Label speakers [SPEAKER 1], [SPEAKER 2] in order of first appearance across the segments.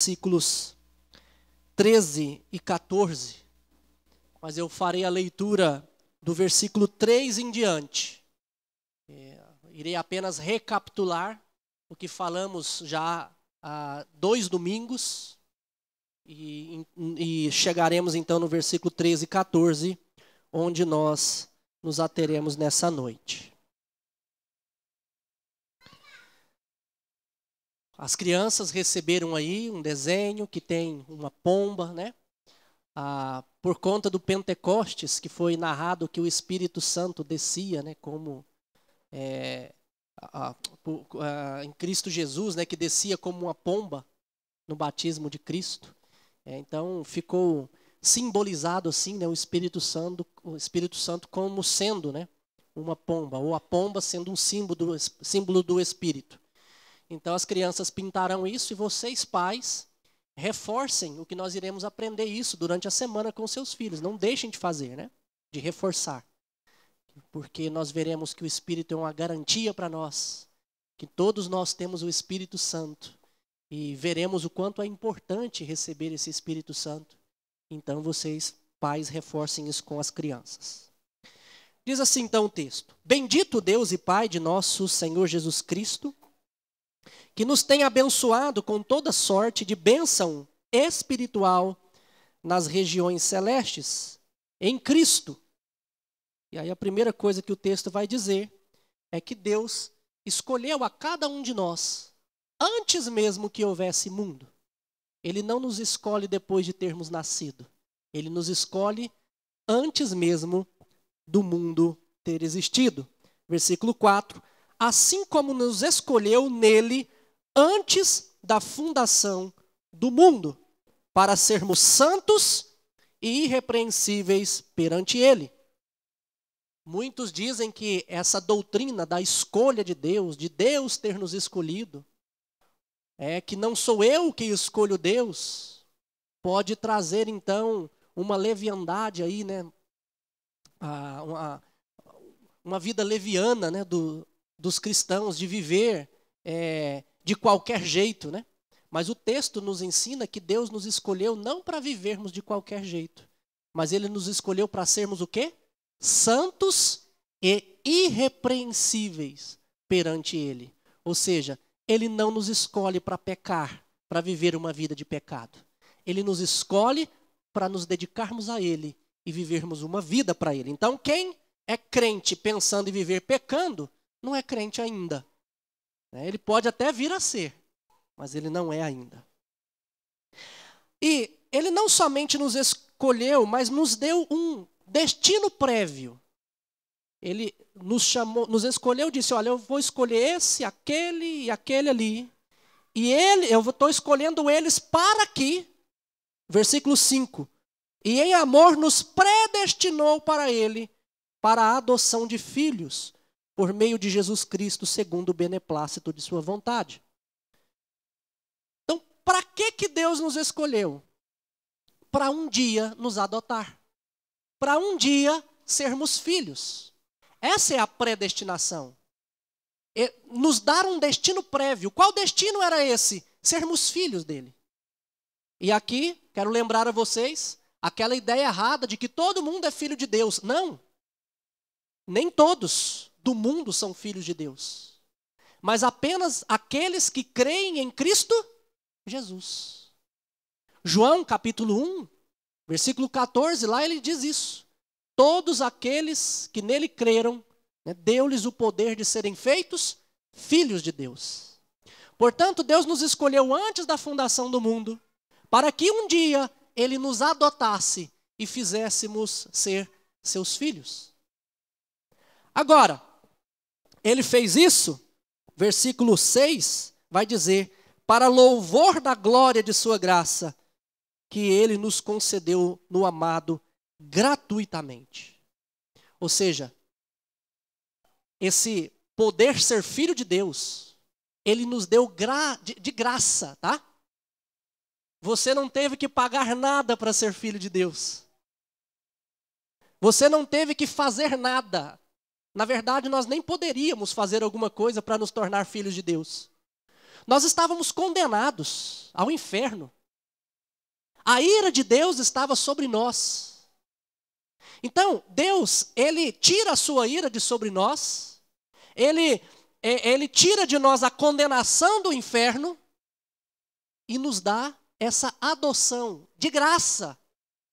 [SPEAKER 1] versículos 13 e 14, mas eu farei a leitura do versículo 3 em diante. É, irei apenas recapitular o que falamos já há dois domingos e, e chegaremos então no versículo 13 e 14, onde nós nos ateremos nessa noite. As crianças receberam aí um desenho que tem uma pomba, né? Ah, por conta do Pentecostes, que foi narrado que o Espírito Santo descia, né? Como é, a, a, em Cristo Jesus, né? Que descia como uma pomba no batismo de Cristo. É, então ficou simbolizado assim, né? O Espírito Santo, o Espírito Santo como sendo, né? Uma pomba ou a pomba sendo um símbolo, símbolo do Espírito. Então as crianças pintarão isso e vocês, pais, reforcem o que nós iremos aprender isso durante a semana com seus filhos. Não deixem de fazer, né? De reforçar. Porque nós veremos que o Espírito é uma garantia para nós, que todos nós temos o Espírito Santo. E veremos o quanto é importante receber esse Espírito Santo. Então vocês, pais, reforcem isso com as crianças. Diz assim então o texto: Bendito Deus e Pai de nosso Senhor Jesus Cristo, que nos tem abençoado com toda sorte de bênção espiritual nas regiões celestes, em Cristo. E aí a primeira coisa que o texto vai dizer é que Deus escolheu a cada um de nós antes mesmo que houvesse mundo. Ele não nos escolhe depois de termos nascido. Ele nos escolhe antes mesmo do mundo ter existido. Versículo 4: assim como nos escolheu nele antes da fundação do mundo, para sermos santos e irrepreensíveis perante ele. Muitos dizem que essa doutrina da escolha de Deus, de Deus ter nos escolhido, é que não sou eu que escolho Deus, pode trazer então uma leviandade aí, né? Ah, uma, uma vida leviana né? Do, dos cristãos de viver é, de qualquer jeito, né? Mas o texto nos ensina que Deus nos escolheu não para vivermos de qualquer jeito, mas Ele nos escolheu para sermos o quê? Santos e irrepreensíveis perante Ele. Ou seja, Ele não nos escolhe para pecar, para viver uma vida de pecado. Ele nos escolhe para nos dedicarmos a Ele e vivermos uma vida para Ele. Então, quem é crente pensando em viver pecando, não é crente ainda. Né? Ele pode até vir a ser, mas ele não é ainda. E ele não somente nos escolheu, mas nos deu um destino prévio. Ele nos chamou, nos escolheu, disse: "Olha, eu vou escolher esse, aquele e aquele ali. E ele, eu estou escolhendo eles para que versículo 5. E em amor nos predestinou para ele, para a adoção de filhos, por meio de Jesus Cristo, segundo o beneplácito de sua vontade. Então, para que que Deus nos escolheu? Para um dia nos adotar. Para um dia sermos filhos. Essa é a predestinação. Nos dar um destino prévio. Qual destino era esse? Sermos filhos dele. E aqui, quero lembrar a vocês aquela ideia errada de que todo mundo é filho de Deus. Não. Nem todos do mundo são filhos de Deus, mas apenas aqueles que creem em Cristo Jesus. João capítulo 1, versículo 14, lá ele diz isso. Todos aqueles que nele creram, né, deu-lhes o poder de serem feitos filhos de Deus. Portanto, Deus nos escolheu antes da fundação do mundo, para que um dia ele nos adotasse e fizéssemos ser seus filhos. Agora, ele fez isso, versículo 6 vai dizer: para louvor da glória de Sua graça, que Ele nos concedeu no amado gratuitamente. Ou seja, esse poder ser filho de Deus, Ele nos deu gra de, de graça, tá? Você não teve que pagar nada para ser filho de Deus. Você não teve que fazer nada. Na verdade, nós nem poderíamos fazer alguma coisa para nos tornar filhos de Deus. Nós estávamos condenados ao inferno. A ira de Deus estava sobre nós. Então, Deus, ele tira a sua ira de sobre nós, ele, é, ele tira de nós a condenação do inferno e nos dá essa adoção de graça.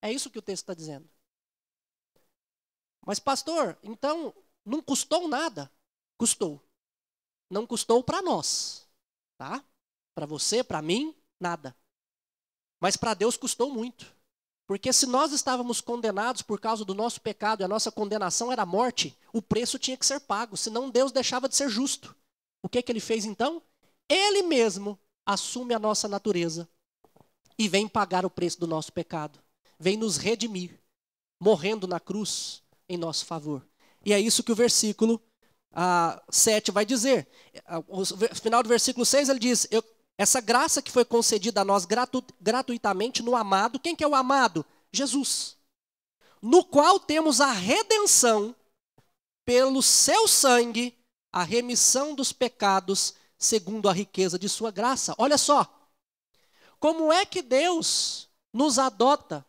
[SPEAKER 1] É isso que o texto está dizendo. Mas, pastor, então não custou nada. Custou. Não custou para nós, tá? Para você, para mim, nada. Mas para Deus custou muito. Porque se nós estávamos condenados por causa do nosso pecado e a nossa condenação era a morte, o preço tinha que ser pago, senão Deus deixava de ser justo. O que, que ele fez então? Ele mesmo assume a nossa natureza e vem pagar o preço do nosso pecado, vem nos redimir, morrendo na cruz em nosso favor. E é isso que o versículo ah, 7 vai dizer. Ah, o final do versículo 6 ele diz: Essa graça que foi concedida a nós gratu gratuitamente no amado, quem que é o amado? Jesus. No qual temos a redenção pelo seu sangue, a remissão dos pecados, segundo a riqueza de sua graça. Olha só. Como é que Deus nos adota?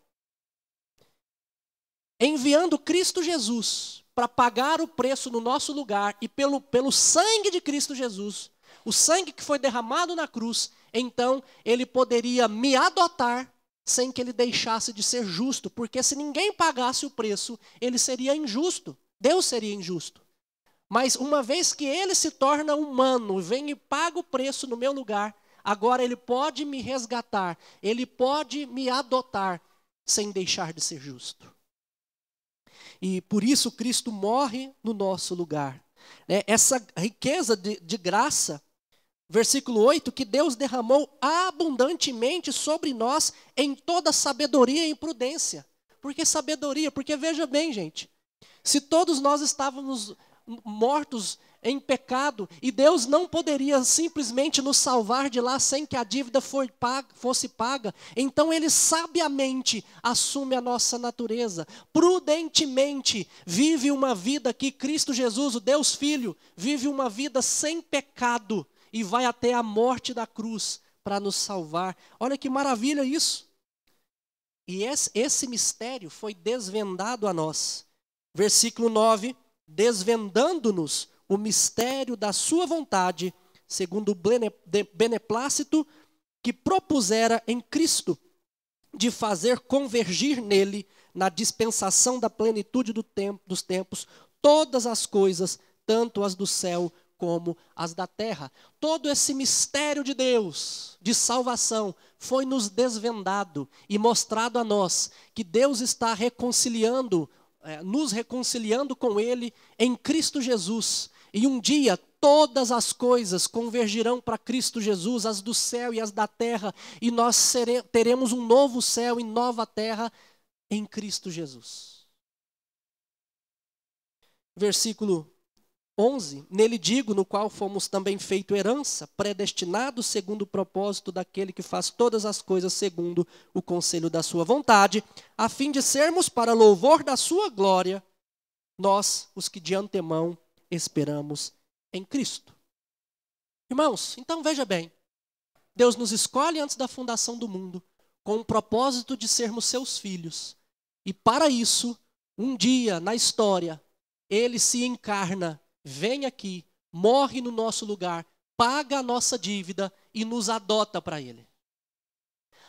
[SPEAKER 1] Enviando Cristo Jesus para pagar o preço no nosso lugar e pelo, pelo sangue de Cristo Jesus, o sangue que foi derramado na cruz, então ele poderia me adotar sem que ele deixasse de ser justo, porque se ninguém pagasse o preço, ele seria injusto, Deus seria injusto. Mas uma vez que ele se torna humano, vem e paga o preço no meu lugar, agora ele pode me resgatar, ele pode me adotar sem deixar de ser justo. E por isso Cristo morre no nosso lugar. Né? Essa riqueza de, de graça, versículo 8, que Deus derramou abundantemente sobre nós em toda sabedoria e prudência. Por que sabedoria? Porque veja bem, gente, se todos nós estávamos mortos em pecado e Deus não poderia simplesmente nos salvar de lá sem que a dívida paga, fosse paga. Então ele sabiamente assume a nossa natureza, prudentemente vive uma vida que Cristo Jesus, o Deus Filho, vive uma vida sem pecado e vai até a morte da cruz para nos salvar. Olha que maravilha isso! E esse, esse mistério foi desvendado a nós. Versículo 9: desvendando-nos o mistério da sua vontade, segundo o beneplácito que propusera em Cristo, de fazer convergir nele, na dispensação da plenitude do tempo, dos tempos, todas as coisas, tanto as do céu como as da terra. Todo esse mistério de Deus, de salvação, foi nos desvendado e mostrado a nós que Deus está reconciliando, é, nos reconciliando com Ele em Cristo Jesus, e um dia todas as coisas convergirão para Cristo Jesus, as do céu e as da terra, e nós teremos um novo céu e nova terra em Cristo Jesus. Versículo 11: Nele digo, no qual fomos também feito herança, predestinado segundo o propósito daquele que faz todas as coisas segundo o conselho da sua vontade, a fim de sermos para louvor da sua glória, nós, os que de antemão esperamos em Cristo. Irmãos, então veja bem: Deus nos escolhe antes da fundação do mundo, com o propósito de sermos seus filhos. E para isso, um dia na história, ele se encarna, vem aqui, morre no nosso lugar, paga a nossa dívida e nos adota para ele.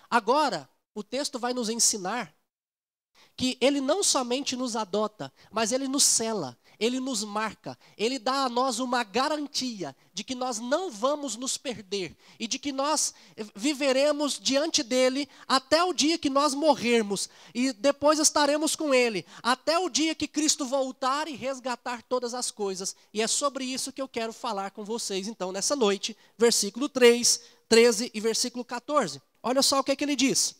[SPEAKER 1] Agora, o texto vai nos ensinar que ele não somente nos adota, mas ele nos cela ele nos marca, ele dá a nós uma garantia de que nós não vamos nos perder e de que nós viveremos diante dele até o dia que nós morrermos e depois estaremos com ele, até o dia que Cristo voltar e resgatar todas as coisas. E é sobre isso que eu quero falar com vocês então nessa noite, versículo 3, 13 e versículo 14. Olha só o que, é que ele diz: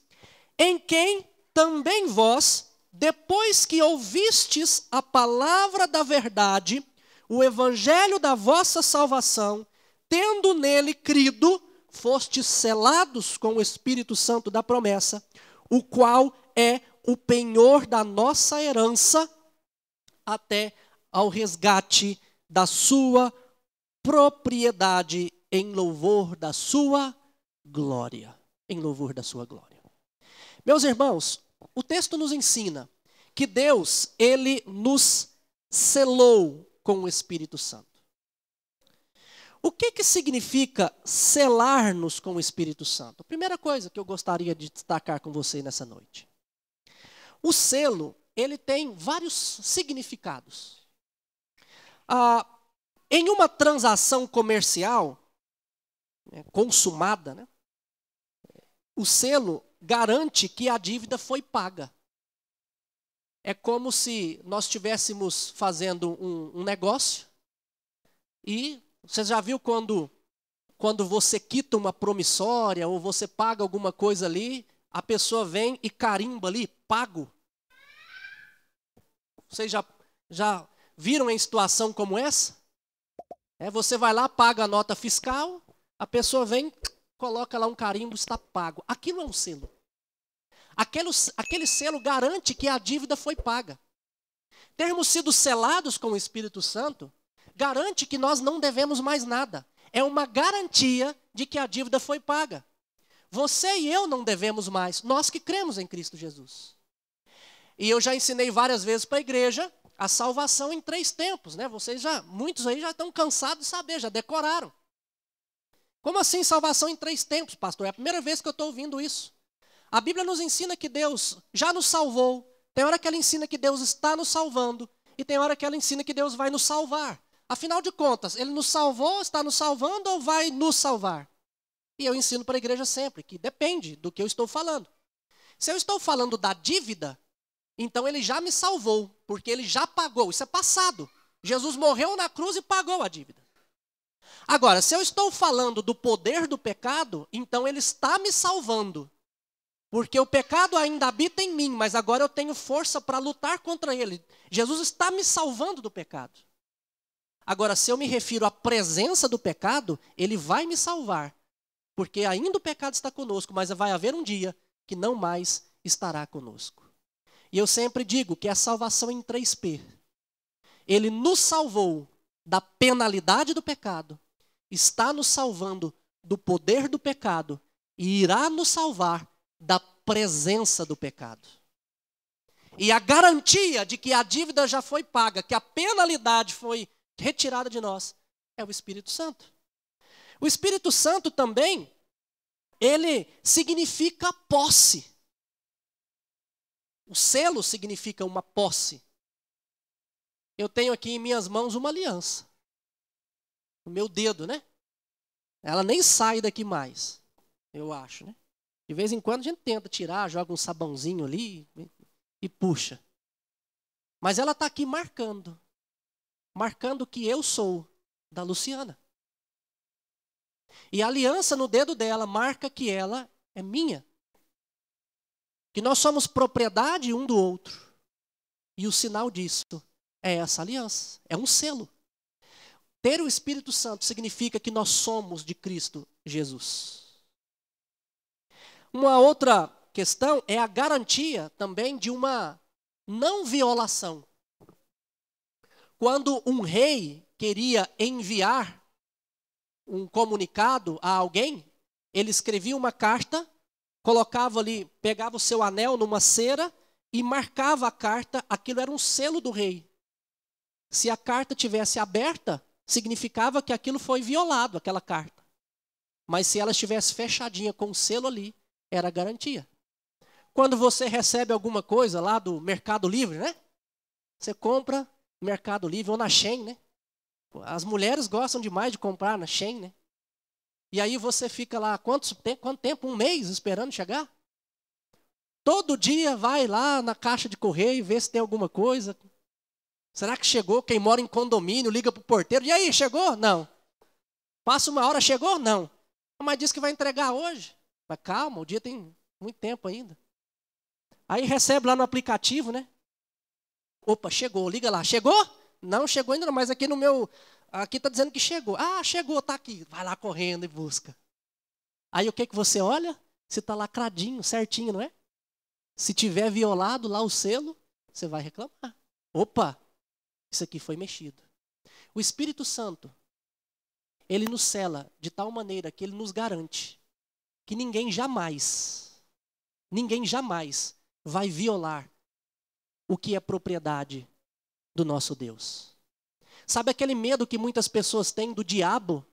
[SPEAKER 1] Em quem também vós depois que ouvistes a palavra da verdade, o evangelho da vossa salvação, tendo nele crido, fostes selados com o Espírito Santo da promessa, o qual é o penhor da nossa herança até ao resgate da sua propriedade em louvor da sua glória, em louvor da sua glória. Meus irmãos, o texto nos ensina que Deus, ele nos selou com o Espírito Santo. O que, que significa selar-nos com o Espírito Santo? A primeira coisa que eu gostaria de destacar com você nessa noite. O selo, ele tem vários significados. Ah, em uma transação comercial né, consumada, né, o selo garante que a dívida foi paga. É como se nós estivéssemos fazendo um, um, negócio e você já viu quando, quando você quita uma promissória ou você paga alguma coisa ali, a pessoa vem e carimba ali, pago. Vocês já, já viram em situação como essa? É, você vai lá, paga a nota fiscal, a pessoa vem, coloca lá um carimbo, está pago. Aquilo é um selo. Aquele, aquele selo garante que a dívida foi paga. Termos sido selados com o Espírito Santo garante que nós não devemos mais nada. É uma garantia de que a dívida foi paga. Você e eu não devemos mais, nós que cremos em Cristo Jesus. E eu já ensinei várias vezes para a igreja a salvação em três tempos, né? Vocês já, muitos aí já estão cansados de saber, já decoraram. Como assim salvação em três tempos, pastor? É a primeira vez que eu estou ouvindo isso. A Bíblia nos ensina que Deus já nos salvou. Tem hora que ela ensina que Deus está nos salvando. E tem hora que ela ensina que Deus vai nos salvar. Afinal de contas, ele nos salvou, está nos salvando ou vai nos salvar? E eu ensino para a igreja sempre que depende do que eu estou falando. Se eu estou falando da dívida, então ele já me salvou, porque ele já pagou. Isso é passado. Jesus morreu na cruz e pagou a dívida. Agora, se eu estou falando do poder do pecado, então ele está me salvando. Porque o pecado ainda habita em mim, mas agora eu tenho força para lutar contra ele. Jesus está me salvando do pecado. Agora, se eu me refiro à presença do pecado, ele vai me salvar. Porque ainda o pecado está conosco, mas vai haver um dia que não mais estará conosco. E eu sempre digo que é a salvação em 3P. Ele nos salvou da penalidade do pecado, está nos salvando do poder do pecado e irá nos salvar da presença do pecado. E a garantia de que a dívida já foi paga, que a penalidade foi retirada de nós, é o Espírito Santo. O Espírito Santo também, ele significa posse. O selo significa uma posse. Eu tenho aqui em minhas mãos uma aliança o meu dedo, né? Ela nem sai daqui mais, eu acho, né? De vez em quando a gente tenta tirar, joga um sabãozinho ali e puxa. Mas ela está aqui marcando. Marcando que eu sou da Luciana. E a aliança no dedo dela marca que ela é minha. Que nós somos propriedade um do outro. E o sinal disso é essa aliança, é um selo. Ter o Espírito Santo significa que nós somos de Cristo Jesus. Uma outra questão é a garantia também de uma não violação. Quando um rei queria enviar um comunicado a alguém, ele escrevia uma carta, colocava ali, pegava o seu anel numa cera e marcava a carta, aquilo era um selo do rei. Se a carta tivesse aberta, significava que aquilo foi violado, aquela carta. Mas se ela estivesse fechadinha com o um selo ali, era garantia. Quando você recebe alguma coisa lá do Mercado Livre, né? Você compra no Mercado Livre ou na Shein, né? As mulheres gostam demais de comprar na Shein, né? E aí você fica lá quantos, quanto tempo? Um mês esperando chegar? Todo dia vai lá na caixa de correio ver se tem alguma coisa, Será que chegou? Quem mora em condomínio liga para o porteiro. E aí, chegou? Não. Passa uma hora, chegou? Não. Mas diz que vai entregar hoje. Mas calma, o dia tem muito tempo ainda. Aí recebe lá no aplicativo, né? Opa, chegou. Liga lá. Chegou? Não chegou ainda, não, mas aqui no meu. Aqui está dizendo que chegou. Ah, chegou, está aqui. Vai lá correndo e busca. Aí o que, que você olha? Se está lacradinho, certinho, não é? Se tiver violado lá o selo, você vai reclamar. Opa, isso aqui foi mexido. O Espírito Santo, ele nos cela de tal maneira que ele nos garante que ninguém jamais, ninguém jamais vai violar o que é propriedade do nosso Deus. Sabe aquele medo que muitas pessoas têm do diabo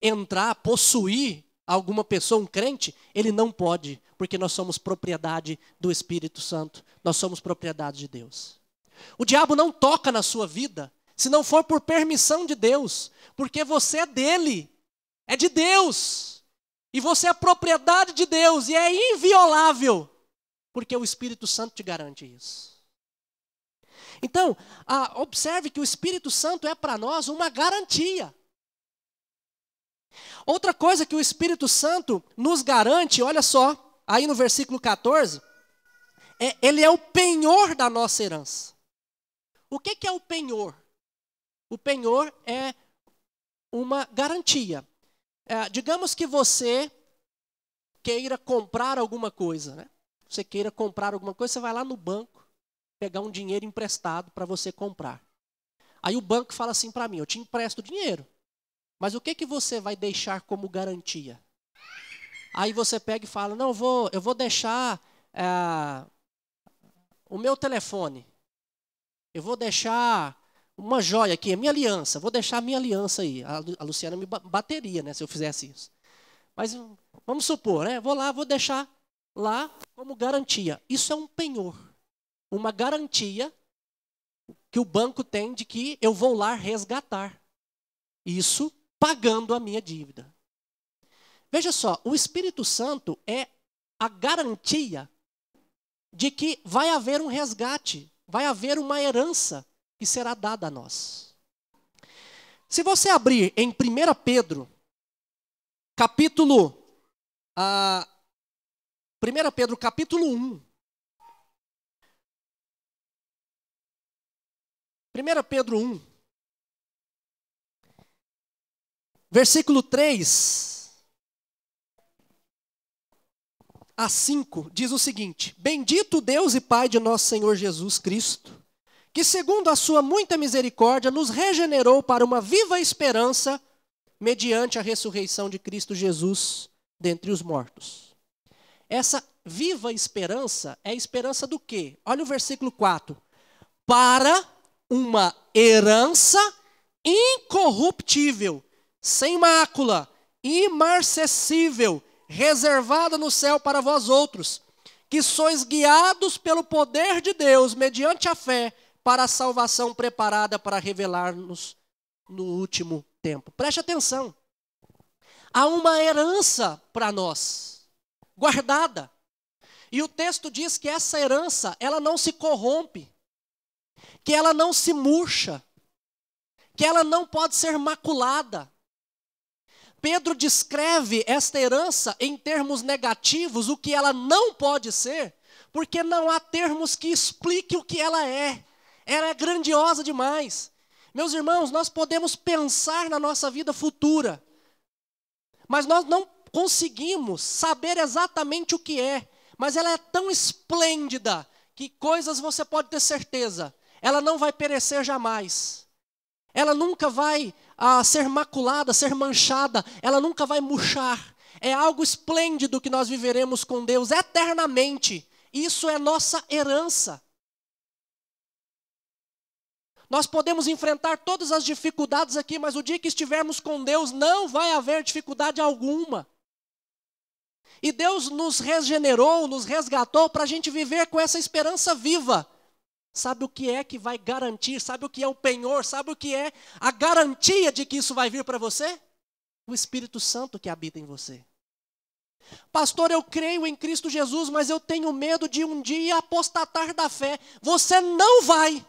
[SPEAKER 1] entrar, possuir alguma pessoa, um crente? Ele não pode, porque nós somos propriedade do Espírito Santo, nós somos propriedade de Deus. O diabo não toca na sua vida se não for por permissão de Deus, porque você é dele, é de Deus, e você é propriedade de Deus e é inviolável, porque o Espírito Santo te garante isso. Então, observe que o Espírito Santo é para nós uma garantia. Outra coisa que o Espírito Santo nos garante, olha só, aí no versículo 14, é, ele é o penhor da nossa herança. O que, que é o penhor? O penhor é uma garantia. É, digamos que você queira comprar alguma coisa, né? Você queira comprar alguma coisa, você vai lá no banco pegar um dinheiro emprestado para você comprar. Aí o banco fala assim para mim: eu te empresto dinheiro, mas o que que você vai deixar como garantia? Aí você pega e fala: não, eu vou, eu vou deixar é, o meu telefone. Eu vou deixar uma joia aqui, a minha aliança. Vou deixar a minha aliança aí. A Luciana me bateria, né, se eu fizesse isso. Mas hum, vamos supor, né? Vou lá, vou deixar lá como garantia. Isso é um penhor. Uma garantia que o banco tem de que eu vou lá resgatar. Isso pagando a minha dívida. Veja só, o Espírito Santo é a garantia de que vai haver um resgate vai haver uma herança que será dada a nós. Se você abrir em 1 Pedro, capítulo. Ah, 1 Pedro, capítulo 1. 1 Pedro 1, versículo 3. a 5 diz o seguinte: Bendito Deus e Pai de nosso Senhor Jesus Cristo, que segundo a sua muita misericórdia nos regenerou para uma viva esperança mediante a ressurreição de Cristo Jesus dentre os mortos. Essa viva esperança é a esperança do quê? Olha o versículo 4. Para uma herança incorruptível, sem mácula, imarcessível, reservada no céu para vós outros, que sois guiados pelo poder de Deus mediante a fé para a salvação preparada para revelar-nos no último tempo. Preste atenção. Há uma herança para nós, guardada. E o texto diz que essa herança, ela não se corrompe, que ela não se murcha, que ela não pode ser maculada, Pedro descreve esta herança em termos negativos, o que ela não pode ser, porque não há termos que expliquem o que ela é. Ela é grandiosa demais. Meus irmãos, nós podemos pensar na nossa vida futura, mas nós não conseguimos saber exatamente o que é. Mas ela é tão esplêndida que coisas você pode ter certeza, ela não vai perecer jamais. Ela nunca vai a ser maculada, a ser manchada, ela nunca vai murchar. É algo esplêndido que nós viveremos com Deus eternamente. Isso é nossa herança. Nós podemos enfrentar todas as dificuldades aqui, mas o dia que estivermos com Deus não vai haver dificuldade alguma. E Deus nos regenerou, nos resgatou para a gente viver com essa esperança viva Sabe o que é que vai garantir? Sabe o que é o penhor? Sabe o que é a garantia de que isso vai vir para você? O Espírito Santo que habita em você. Pastor, eu creio em Cristo Jesus, mas eu tenho medo de um dia apostatar da fé. Você não vai,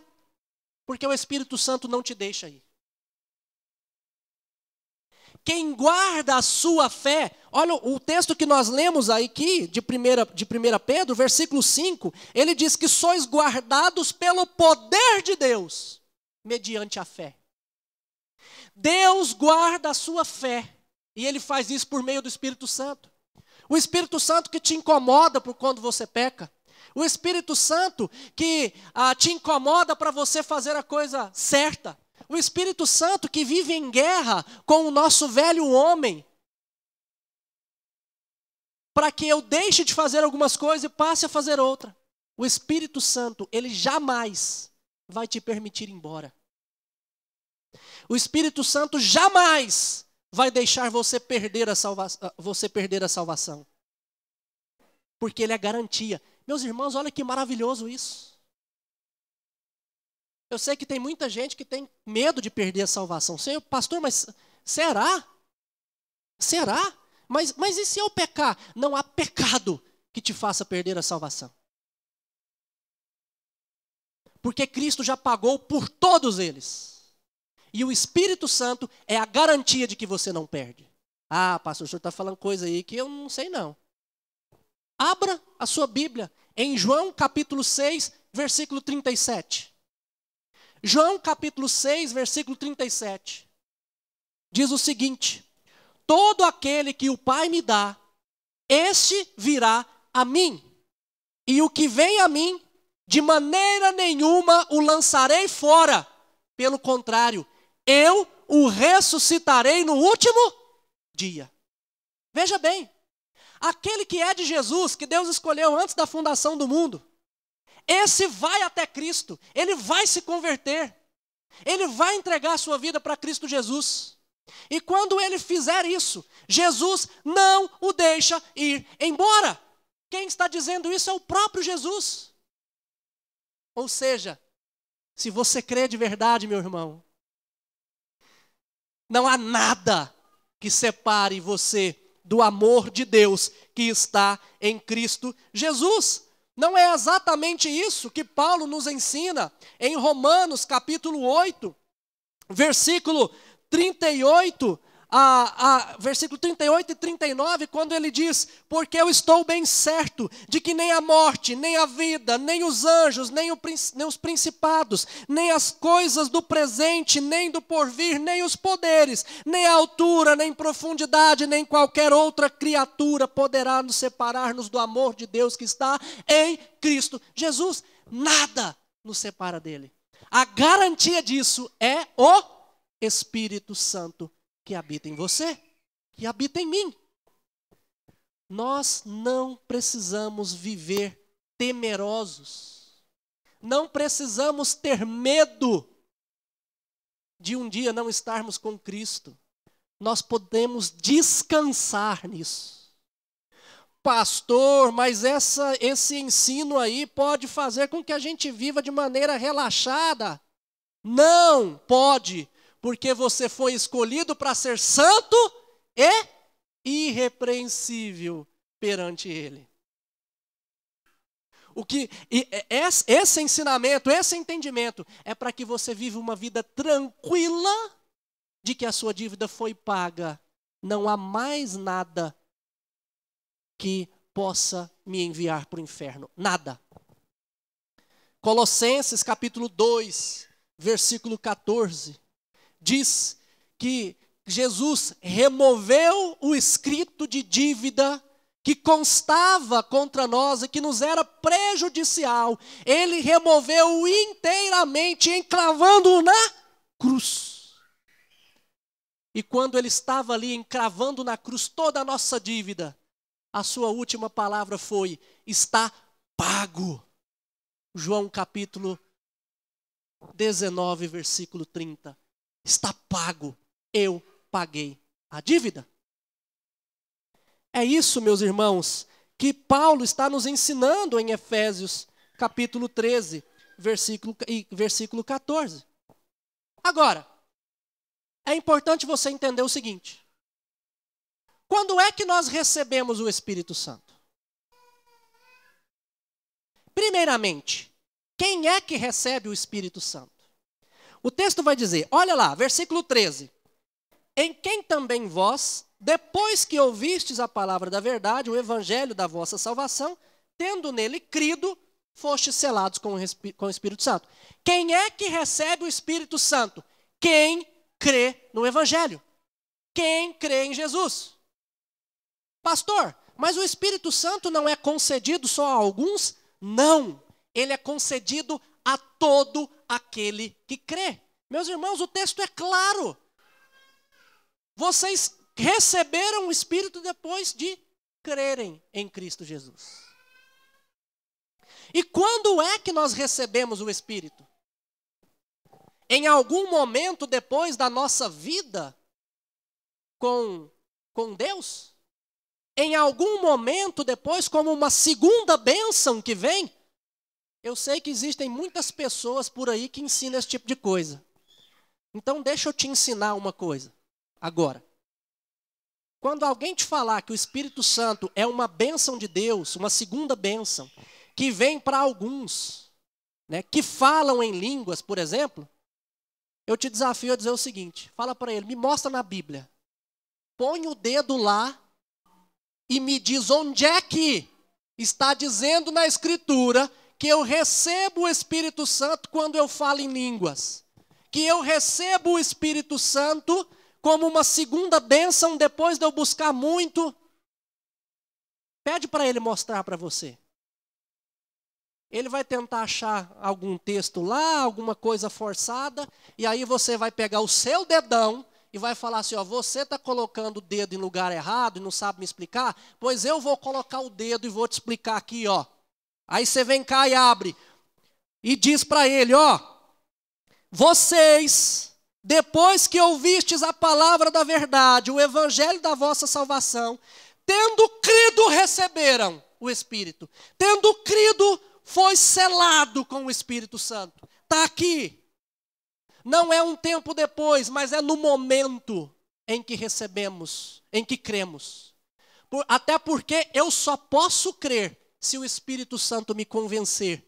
[SPEAKER 1] porque o Espírito Santo não te deixa ir. Quem guarda a sua fé, olha o texto que nós lemos aí aqui, de 1 primeira, de primeira Pedro, versículo 5, ele diz que sois guardados pelo poder de Deus, mediante a fé. Deus guarda a sua fé, e ele faz isso por meio do Espírito Santo. O Espírito Santo que te incomoda por quando você peca. O Espírito Santo que ah, te incomoda para você fazer a coisa certa. O Espírito Santo que vive em guerra com o nosso velho homem. Para que eu deixe de fazer algumas coisas e passe a fazer outra. O Espírito Santo, ele jamais vai te permitir ir embora. O Espírito Santo jamais vai deixar você perder a, você perder a salvação. Porque ele é garantia. Meus irmãos, olha que maravilhoso isso. Eu sei que tem muita gente que tem medo de perder a salvação. Senhor, pastor, mas será? Será? Mas, mas e se eu pecar? Não há pecado que te faça perder a salvação. Porque Cristo já pagou por todos eles. E o Espírito Santo é a garantia de que você não perde. Ah, pastor, o senhor está falando coisa aí que eu não sei não. Abra a sua Bíblia em João capítulo 6, versículo 37. João capítulo 6, versículo 37. Diz o seguinte: Todo aquele que o Pai me dá, este virá a mim. E o que vem a mim, de maneira nenhuma o lançarei fora. Pelo contrário, eu o ressuscitarei no último dia. Veja bem, aquele que é de Jesus, que Deus escolheu antes da fundação do mundo, esse vai até Cristo, ele vai se converter, ele vai entregar a sua vida para Cristo Jesus. E quando ele fizer isso, Jesus não o deixa ir embora. Quem está dizendo isso é o próprio Jesus. Ou seja, se você crê de verdade, meu irmão, não há nada que separe você do amor de Deus que está em Cristo Jesus. Não é exatamente isso que Paulo nos ensina em Romanos capítulo 8, versículo 38 a, a, versículo 38 e 39, quando ele diz: Porque eu estou bem certo de que nem a morte, nem a vida, nem os anjos, nem, o, nem os principados, nem as coisas do presente, nem do porvir, nem os poderes, nem a altura, nem profundidade, nem qualquer outra criatura poderá nos separar-nos do amor de Deus que está em Cristo Jesus. Nada nos separa dele. A garantia disso é o Espírito Santo que habita em você, que habita em mim. Nós não precisamos viver temerosos. Não precisamos ter medo de um dia não estarmos com Cristo. Nós podemos descansar nisso. Pastor, mas essa, esse ensino aí pode fazer com que a gente viva de maneira relaxada. Não pode porque você foi escolhido para ser santo e irrepreensível perante Ele. O que esse ensinamento, esse entendimento é para que você viva uma vida tranquila de que a sua dívida foi paga. Não há mais nada que possa me enviar para o inferno. Nada. Colossenses capítulo 2, versículo 14 diz que Jesus removeu o escrito de dívida que constava contra nós e que nos era prejudicial, ele removeu inteiramente, encravando-o na cruz. E quando ele estava ali encravando na cruz toda a nossa dívida, a sua última palavra foi: está pago. João capítulo 19, versículo 30 está pago. Eu paguei a dívida. É isso, meus irmãos, que Paulo está nos ensinando em Efésios, capítulo 13, versículo, e versículo 14. Agora, é importante você entender o seguinte: quando é que nós recebemos o Espírito Santo? Primeiramente, quem é que recebe o Espírito Santo? O texto vai dizer: olha lá, versículo 13. Em quem também vós, depois que ouvistes a palavra da verdade, o evangelho da vossa salvação, tendo nele crido, fostes selados com o Espírito Santo. Quem é que recebe o Espírito Santo? Quem crê no Evangelho. Quem crê em Jesus. Pastor, mas o Espírito Santo não é concedido só a alguns? Não. Ele é concedido a todo aquele que crê. Meus irmãos, o texto é claro. Vocês receberam o Espírito depois de crerem em Cristo Jesus. E quando é que nós recebemos o Espírito? Em algum momento depois da nossa vida com, com Deus? Em algum momento depois, como uma segunda bênção que vem? Eu sei que existem muitas pessoas por aí que ensinam esse tipo de coisa. Então, deixa eu te ensinar uma coisa agora. Quando alguém te falar que o Espírito Santo é uma bênção de Deus, uma segunda bênção, que vem para alguns, né, que falam em línguas, por exemplo, eu te desafio a dizer o seguinte: fala para ele, me mostra na Bíblia. Põe o dedo lá e me diz onde é que está dizendo na Escritura que eu recebo o Espírito Santo quando eu falo em línguas, que eu recebo o Espírito Santo como uma segunda bênção depois de eu buscar muito. Pede para ele mostrar para você. Ele vai tentar achar algum texto lá, alguma coisa forçada, e aí você vai pegar o seu dedão e vai falar assim: ó, você está colocando o dedo em lugar errado e não sabe me explicar, pois eu vou colocar o dedo e vou te explicar aqui, ó. Aí você vem cá e abre e diz para ele: Ó, vocês, depois que ouvistes a palavra da verdade, o evangelho da vossa salvação, tendo crido, receberam o Espírito. Tendo crido, foi selado com o Espírito Santo. Está aqui. Não é um tempo depois, mas é no momento em que recebemos, em que cremos. Por, até porque eu só posso crer se o Espírito Santo me convencer.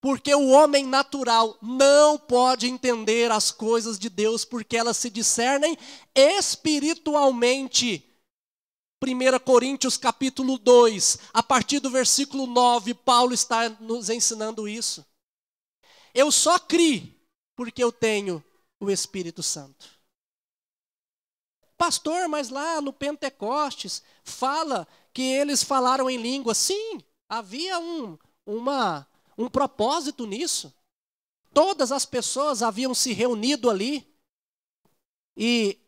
[SPEAKER 1] Porque o homem natural não pode entender as coisas de Deus, porque elas se discernem espiritualmente. 1 Coríntios capítulo 2, a partir do versículo 9, Paulo está nos ensinando isso. Eu só crie porque eu tenho o Espírito Santo. Pastor, mas lá no Pentecostes fala que eles falaram em língua. Sim, havia um, uma, um propósito nisso. Todas as pessoas haviam se reunido ali. E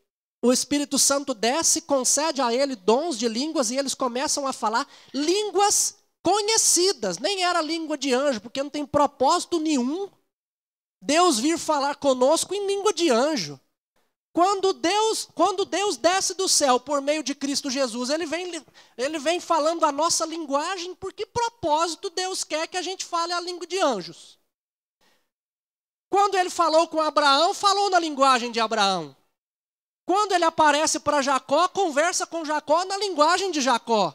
[SPEAKER 1] o Espírito Santo desce, concede a ele dons de línguas e eles começam a falar línguas conhecidas. Nem era língua de anjo, porque não tem propósito nenhum Deus vir falar conosco em língua de anjo. Quando Deus, quando Deus desce do céu por meio de Cristo Jesus, ele vem, ele vem falando a nossa linguagem, por que propósito Deus quer que a gente fale a língua de anjos? Quando ele falou com Abraão, falou na linguagem de Abraão. Quando ele aparece para Jacó, conversa com Jacó na linguagem de Jacó.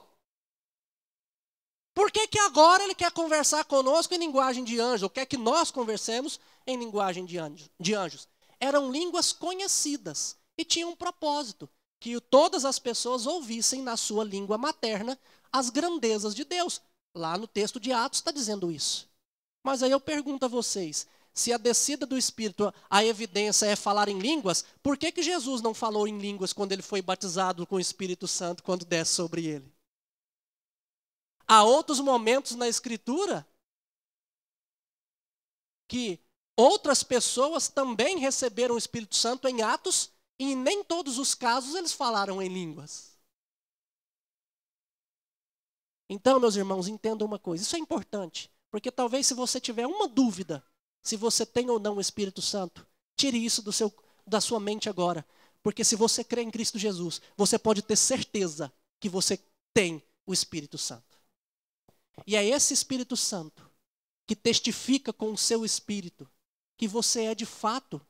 [SPEAKER 1] Por que, que agora ele quer conversar conosco em linguagem de anjos? Ou quer que nós conversemos em linguagem de anjos? eram línguas conhecidas e tinham um propósito, que todas as pessoas ouvissem na sua língua materna as grandezas de Deus. Lá no texto de Atos está dizendo isso. Mas aí eu pergunto a vocês, se a descida do Espírito, a evidência é falar em línguas, por que, que Jesus não falou em línguas quando ele foi batizado com o Espírito Santo, quando desce sobre ele? Há outros momentos na Escritura que Outras pessoas também receberam o Espírito Santo em Atos e nem todos os casos eles falaram em línguas. Então, meus irmãos, entendam uma coisa: isso é importante, porque talvez se você tiver uma dúvida se você tem ou não o Espírito Santo, tire isso do seu, da sua mente agora. Porque se você crê em Cristo Jesus, você pode ter certeza que você tem o Espírito Santo. E é esse Espírito Santo que testifica com o seu espírito que você é de fato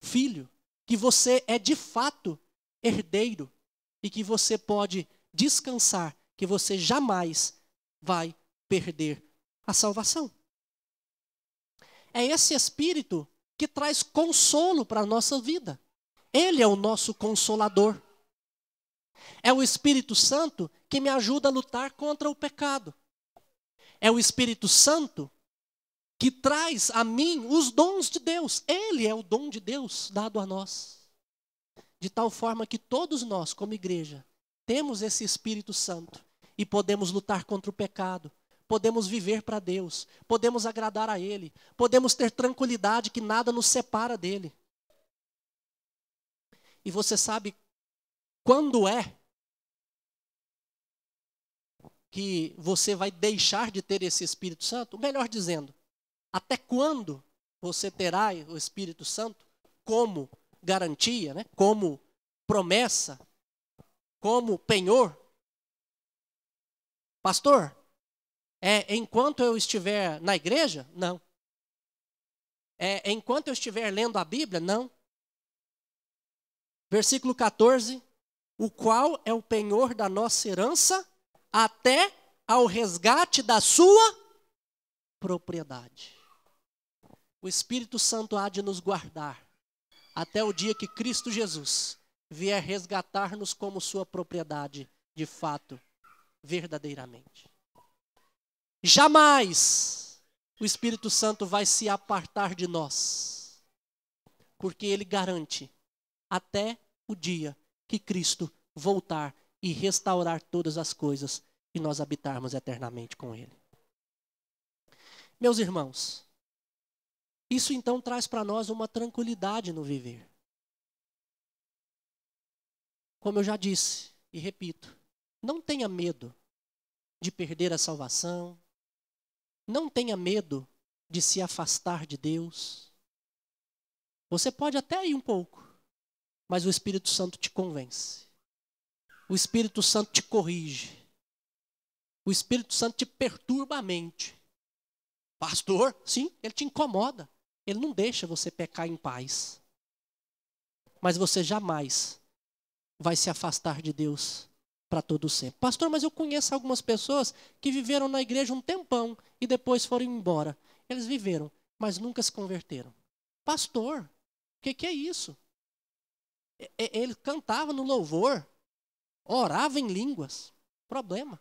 [SPEAKER 1] filho, que você é de fato herdeiro e que você pode descansar, que você jamais vai perder a salvação. É esse espírito que traz consolo para a nossa vida. Ele é o nosso consolador. É o Espírito Santo que me ajuda a lutar contra o pecado. É o Espírito Santo que traz a mim os dons de Deus. Ele é o dom de Deus dado a nós. De tal forma que todos nós, como igreja, temos esse Espírito Santo e podemos lutar contra o pecado, podemos viver para Deus, podemos agradar a Ele, podemos ter tranquilidade que nada nos separa dele. E você sabe quando é que você vai deixar de ter esse Espírito Santo? Melhor dizendo, até quando você terá o Espírito Santo como garantia, né? como promessa, como penhor? Pastor, é enquanto eu estiver na igreja? Não. É enquanto eu estiver lendo a Bíblia? Não. Versículo 14: O qual é o penhor da nossa herança até ao resgate da sua propriedade. O Espírito Santo há de nos guardar até o dia que Cristo Jesus vier resgatar-nos como sua propriedade, de fato, verdadeiramente. Jamais o Espírito Santo vai se apartar de nós, porque ele garante até o dia que Cristo voltar e restaurar todas as coisas e nós habitarmos eternamente com ele. Meus irmãos, isso então traz para nós uma tranquilidade no viver. Como eu já disse e repito, não tenha medo de perder a salvação, não tenha medo de se afastar de Deus. Você pode até ir um pouco, mas o Espírito Santo te convence. O Espírito Santo te corrige. O Espírito Santo te perturba a mente. Pastor, sim, ele te incomoda. Ele não deixa você pecar em paz. Mas você jamais vai se afastar de Deus para todo sempre. Pastor, mas eu conheço algumas pessoas que viveram na igreja um tempão e depois foram embora. Eles viveram, mas nunca se converteram. Pastor, o que, que é isso? Ele cantava no louvor, orava em línguas. Problema.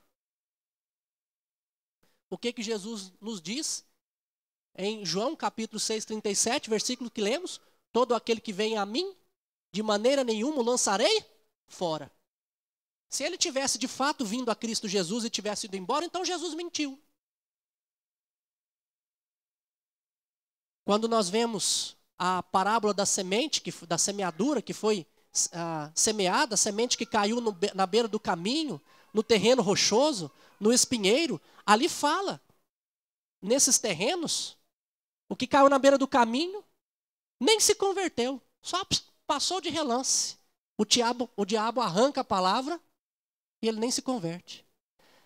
[SPEAKER 1] O que, que Jesus nos diz? em João capítulo 6, 37, versículo que lemos: Todo aquele que vem a mim, de maneira nenhuma o lançarei fora. Se ele tivesse de fato vindo a Cristo Jesus e tivesse ido embora, então Jesus mentiu. Quando nós vemos a parábola da semente, que, da semeadura que foi ah, semeada, a semente que caiu no, na beira do caminho, no terreno rochoso, no espinheiro, ali fala: nesses terrenos o que caiu na beira do caminho nem se converteu, só passou de relance. O diabo, o diabo arranca a palavra e ele nem se converte.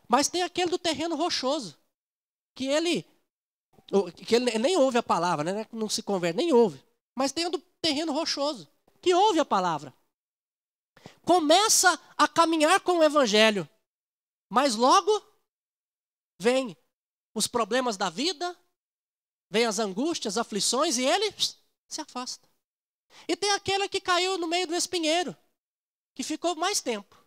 [SPEAKER 1] Mas tem aquele do terreno rochoso, que ele, que ele nem ouve a palavra, né? não se converte, nem ouve. Mas tem o do terreno rochoso, que ouve a palavra. Começa a caminhar com o evangelho, mas logo vem os problemas da vida, Vem as angústias, as aflições e ele se afasta. E tem aquele que caiu no meio do espinheiro, que ficou mais tempo,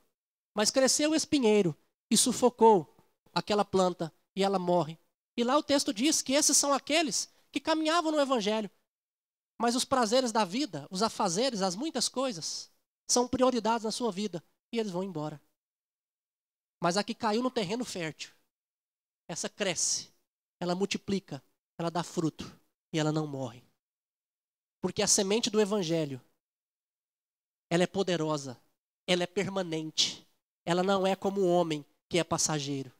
[SPEAKER 1] mas cresceu o espinheiro e sufocou aquela planta e ela morre. E lá o texto diz que esses são aqueles que caminhavam no evangelho, mas os prazeres da vida, os afazeres, as muitas coisas, são prioridades na sua vida e eles vão embora. Mas a que caiu no terreno fértil, essa cresce, ela multiplica, ela dá fruto e ela não morre. Porque a semente do evangelho ela é poderosa, ela é permanente. Ela não é como o homem que é passageiro.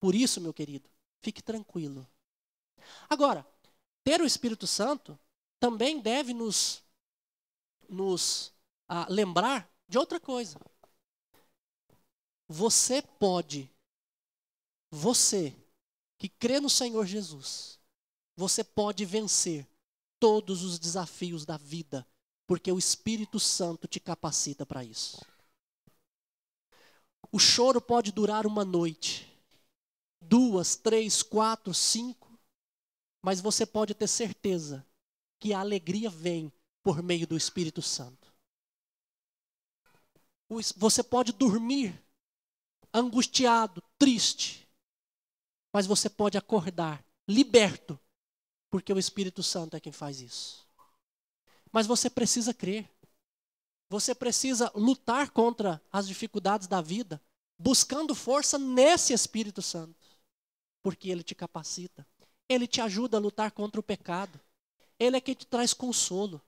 [SPEAKER 1] Por isso, meu querido, fique tranquilo. Agora, ter o Espírito Santo também deve nos, nos ah, lembrar de outra coisa. Você pode, você que crê no Senhor Jesus, você pode vencer todos os desafios da vida, porque o Espírito Santo te capacita para isso. O choro pode durar uma noite, duas, três, quatro, cinco, mas você pode ter certeza que a alegria vem por meio do Espírito Santo. Você pode dormir angustiado, triste, mas você pode acordar liberto, porque o Espírito Santo é quem faz isso. Mas você precisa crer. Você precisa lutar contra as dificuldades da vida, buscando força nesse Espírito Santo, porque ele te capacita. Ele te ajuda a lutar contra o pecado. Ele é quem te traz consolo.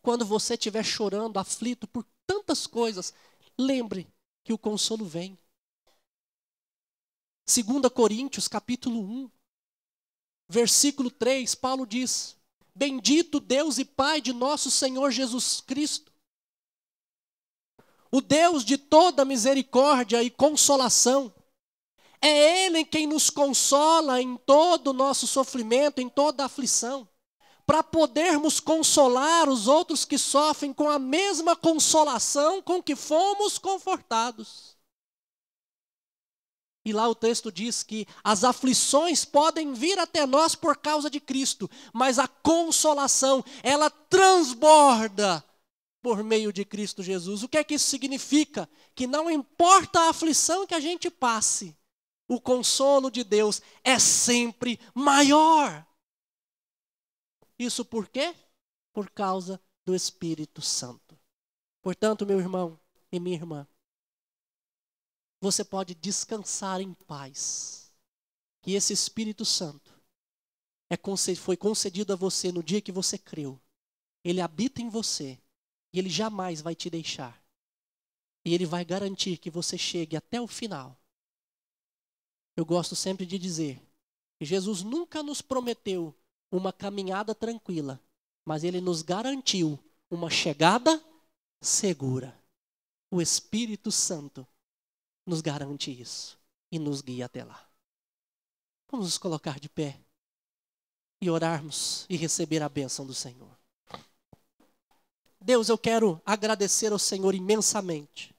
[SPEAKER 1] Quando você estiver chorando, aflito por tantas coisas, lembre que o consolo vem. 2 Coríntios, capítulo 1, versículo 3, Paulo diz: Bendito Deus e Pai de nosso Senhor Jesus Cristo, o Deus de toda misericórdia e consolação, é Ele quem nos consola em todo o nosso sofrimento, em toda aflição, para podermos consolar os outros que sofrem com a mesma consolação com que fomos confortados. E lá o texto diz que as aflições podem vir até nós por causa de Cristo, mas a consolação, ela transborda por meio de Cristo Jesus. O que é que isso significa? Que não importa a aflição que a gente passe, o consolo de Deus é sempre maior. Isso por quê? Por causa do Espírito Santo. Portanto, meu irmão e minha irmã, você pode descansar em paz. Que esse Espírito Santo é, foi concedido a você no dia que você creu. Ele habita em você e ele jamais vai te deixar. E ele vai garantir que você chegue até o final. Eu gosto sempre de dizer que Jesus nunca nos prometeu uma caminhada tranquila, mas ele nos garantiu uma chegada segura. O Espírito Santo nos garante isso e nos guia até lá. Vamos nos colocar de pé e orarmos e receber a bênção do Senhor. Deus, eu quero agradecer ao Senhor imensamente,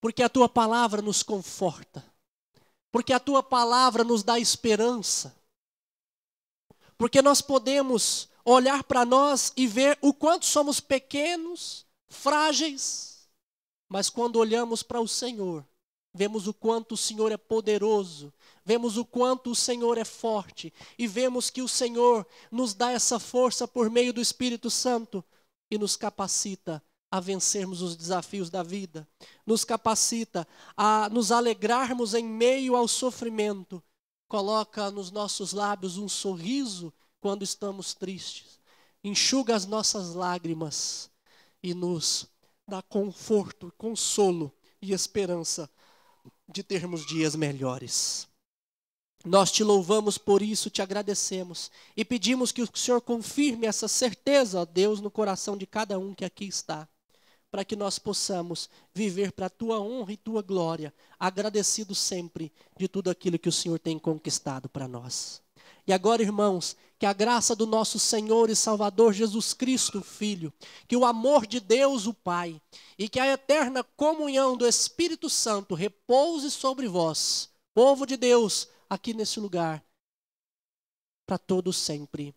[SPEAKER 1] porque a tua palavra nos conforta, porque a tua palavra nos dá esperança, porque nós podemos olhar para nós e ver o quanto somos pequenos, frágeis, mas quando olhamos para o Senhor, vemos o quanto o Senhor é poderoso, vemos o quanto o Senhor é forte e vemos que o Senhor nos dá essa força por meio do Espírito Santo e nos capacita a vencermos os desafios da vida, nos capacita a nos alegrarmos em meio ao sofrimento, coloca nos nossos lábios um sorriso quando estamos tristes, enxuga as nossas lágrimas e nos dá conforto, consolo e esperança de termos dias melhores. Nós te louvamos por isso, te agradecemos e pedimos que o Senhor confirme essa certeza, ó Deus, no coração de cada um que aqui está, para que nós possamos viver para a tua honra e tua glória, agradecidos sempre de tudo aquilo que o Senhor tem conquistado para nós. E agora, irmãos, que a graça do nosso Senhor e Salvador Jesus Cristo, Filho, que o amor de Deus, o Pai, e que a eterna comunhão do Espírito Santo repouse sobre vós, povo de Deus, aqui nesse lugar, para todos sempre.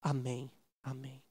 [SPEAKER 1] Amém. Amém.